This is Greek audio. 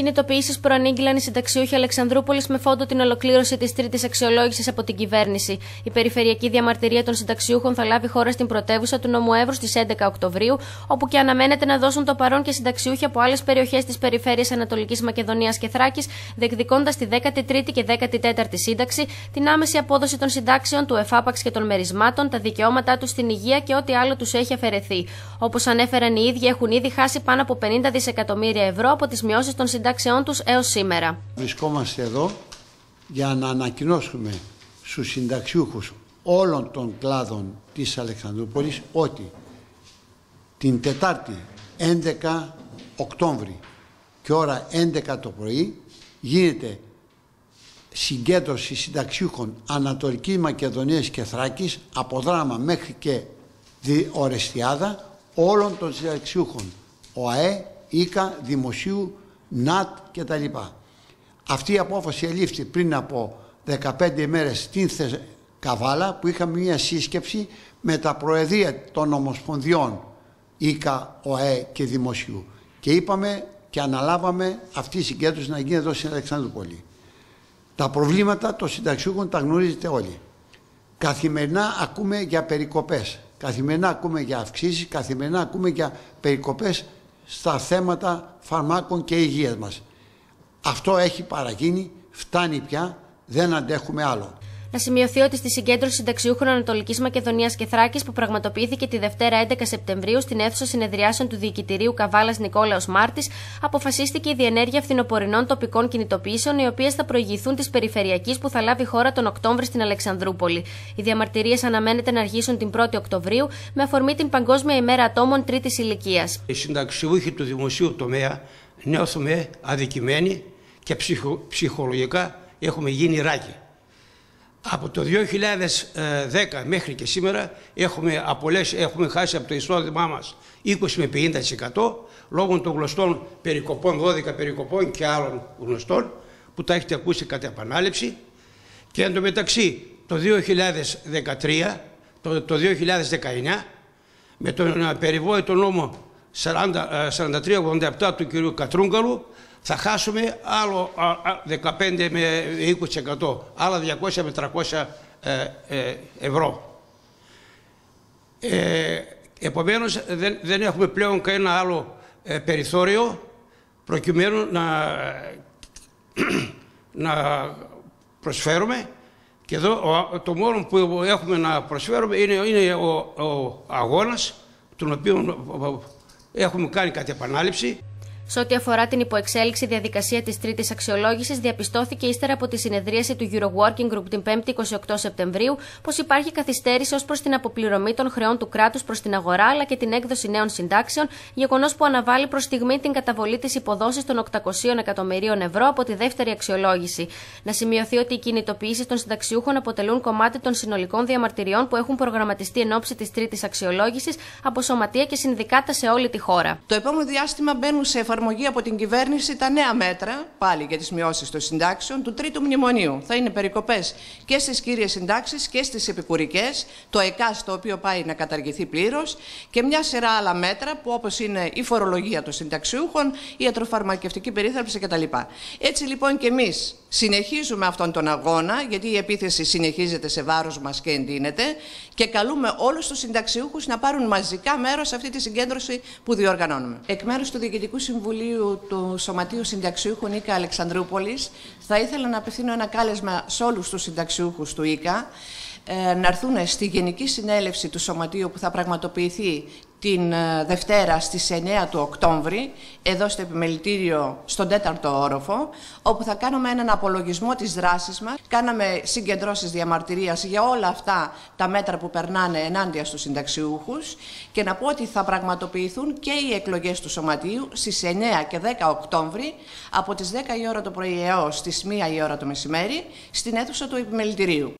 Κινητοποιήσει προανήγγυλαν οι συνταξιούχοι Αλεξανδρούπολης με φόντο την ολοκλήρωση της τρίτης αξιολόγησης από την κυβέρνηση. Η περιφερειακή διαμαρτυρία των συνταξιούχων θα λάβει χώρα στην πρωτεύουσα του Νομού Εύρους στις 11 Οκτωβρίου, όπου και αναμένεται να δώσουν το παρόν και συνταξιούχοι από άλλες περιοχές της περιφέρειας Ανατολικής Μακεδονίας και Θράκης, διεκδικώντας τη 13η και 14η σύνταξη, την άμεση απόδοση των συντάξεων, του εφάπαξ και των μερισμάτων, τα δικαιώματά τους στην υγεία και ό,τι άλλο τους έχει αφαιρεθεί. Όπως ανέφεραν οι ίδιοι, έχουν ήδη χάσει πάνω από 50 δισεκατομμύρια ευρώ από τις μειώσεις των συντάξεων συντάξεών τους έως σήμερα. Βρισκόμαστε εδώ για να ανακοινώσουμε στους συνταξιούχους όλων των κλάδων της Αλεξανδρούπολης ότι την Τετάρτη 11 Οκτώβρη και ώρα 11 το πρωί γίνεται συγκέντρωση συνταξιούχων Ανατολικής Μακεδονίας και Θράκης από δράμα μέχρι και ορεστιάδα όλων των συνταξιούχων ΟΑΕ, ΙΚΑ, Δημοσίου, ΝΑΤ κτλ. Αυτή η απόφαση ελήφθη πριν από 15 ημέρες στην Καβάλα που είχαμε μια σύσκεψη με τα προεδρία των Ομοσπονδιών ΙΚΑ, ΟΕ και Δημοσίου. Και είπαμε και αναλάβαμε αυτή η συγκέντρωση να γίνει εδώ στην Αλεξανδρούπολη. Τα προβλήματα των συνταξιούχων τα γνωρίζετε όλοι. Καθημερινά ακούμε για περικοπές, καθημερινά ακούμε για αυξήσεις, καθημερινά ακούμε για περικοπές στα θέματα φαρμάκων και υγείας μας. Αυτό έχει παραγίνει, φτάνει πια, δεν αντέχουμε άλλο. Να σημειωθεί ότι στη συγκέντρωση συνταξιούχων Ανατολικής Μακεδονίας και Θράκης που πραγματοποιήθηκε τη Δευτέρα 11 Σεπτεμβρίου στην αίθουσα συνεδριάσεων του Διοικητηρίου Καβάλας Νικόλαος Μάρτης, αποφασίστηκε η διενέργεια φθινοπορεινών τοπικών κινητοποιήσεων, οι οποίες θα προηγηθούν της περιφερειακής που θα λάβει χώρα τον Οκτώβριο στην Αλεξανδρούπολη. Οι διαμαρτυρίες αναμένεται να αρχίσουν την 1η Οκτωβρίου με αφορμή την Παγκόσμια ημέρα ατόμων τρίτης ηλικίας. Οι συνταξιούχοι του δημοσίου τομέα νιώθουμε αδικημένοι και ψυχολογικά έχουμε γίνει ράκι. Από το 2010 μέχρι και σήμερα έχουμε, απολέσει, έχουμε χάσει από το εισόδημά μας 20 με 50% λόγω των γνωστών περικοπών, 12 περικοπών και άλλων γνωστών που τα έχετε ακούσει κατά επανάληψη. Και εντωμεταξύ το 2013, το, το 2019 με τον ε, περιβόητο νόμο 4387 ε, του κ. Κατρούγκαλου θα χάσουμε άλλο 15 με 20%, άλλα 200 με 300 ε, ε, ευρώ. Ε, επομένως, δεν, δεν έχουμε πλέον κανένα άλλο ε, περιθώριο προκειμένου να, να προσφέρουμε και εδώ το μόνο που έχουμε να προσφέρουμε είναι, είναι ο, ο αγώνας τον οποίο έχουμε κάνει κάτι επανάληψη. Σε ό,τι αφορά την υποεξέλιξη διαδικασία της τρίτης αξιολόγησης, διαπιστώθηκε ύστερα από τη συνεδρίαση του Euro Working Group την 5η 28 Σεπτεμβρίου πως υπάρχει καθυστέρηση ως προς την αποπληρωμή των χρεών του κράτους προς την αγορά αλλά και την έκδοση νέων συντάξεων, γεγονός που αναβάλει προς στιγμή την καταβολή της υποδόσης των 800 εκατομμυρίων ευρώ από τη δεύτερη αξιολόγηση. Να σημειωθεί ότι οι κινητοποιήσεις των συνταξιούχων αποτελούν κομμάτι των συνολικών διαμαρτυριών που έχουν προγραμματιστεί εν ώψη της τρίτης αξιολόγησης από σωματεία και συνδικάτα σε όλη τη χώρα. Το επόμενο διάστημα μπαίνουν σε εφαρμογή από την κυβέρνηση τα νέα μέτρα, πάλι για τις μειώσεις των συντάξεων, του τρίτου μνημονίου. Θα είναι περικοπές και στις κύριες συντάξεις και στις επικουρικές, το ΕΚΑΣ το οποίο πάει να καταργηθεί πλήρως και μια σειρά άλλα μέτρα που όπως είναι η φορολογία των συνταξιούχων, η ιατροφαρμακευτική περίθαλψη κτλ. Έτσι λοιπόν και εμείς συνεχίζουμε αυτόν τον αγώνα, γιατί η επίθεση συνεχίζεται σε βάρος μας και εντείνεται και καλούμε όλους τους συνταξιούχους να πάρουν μαζικά μέρος σε αυτή τη συγκέντρωση που διοργανώνουμε. Εκ μέρους του Διοικητικού Συμβουλίου του Σωματείου Συνταξιούχων Νίκα Αλεξανδρούπολης θα ήθελα να απευθύνω ένα κάλεσμα σε όλους τους συνταξιούχους του ΙΚΑ ε, να έρθουν στη Γενική Συνέλευση του Σωματείου που θα πραγματοποιηθεί την ε, Δευτέρα στις 9 του Οκτώβρη, εδώ στο επιμελητήριο στον τέταρτο όροφο, όπου θα κάνουμε έναν απολογισμό της δράσης μας. Κάναμε συγκεντρώσεις διαμαρτυρίας για όλα αυτά τα μέτρα που περνάνε ενάντια στους συνταξιούχους και να πω ότι θα πραγματοποιηθούν και οι εκλογές του Σωματείου στις 9 και 10 Οκτώβρη, από τις 10 η ώρα το πρωί έως τις 1 η ώρα το μεσημέρι, στην αίθουσα του επιμελητηρίου.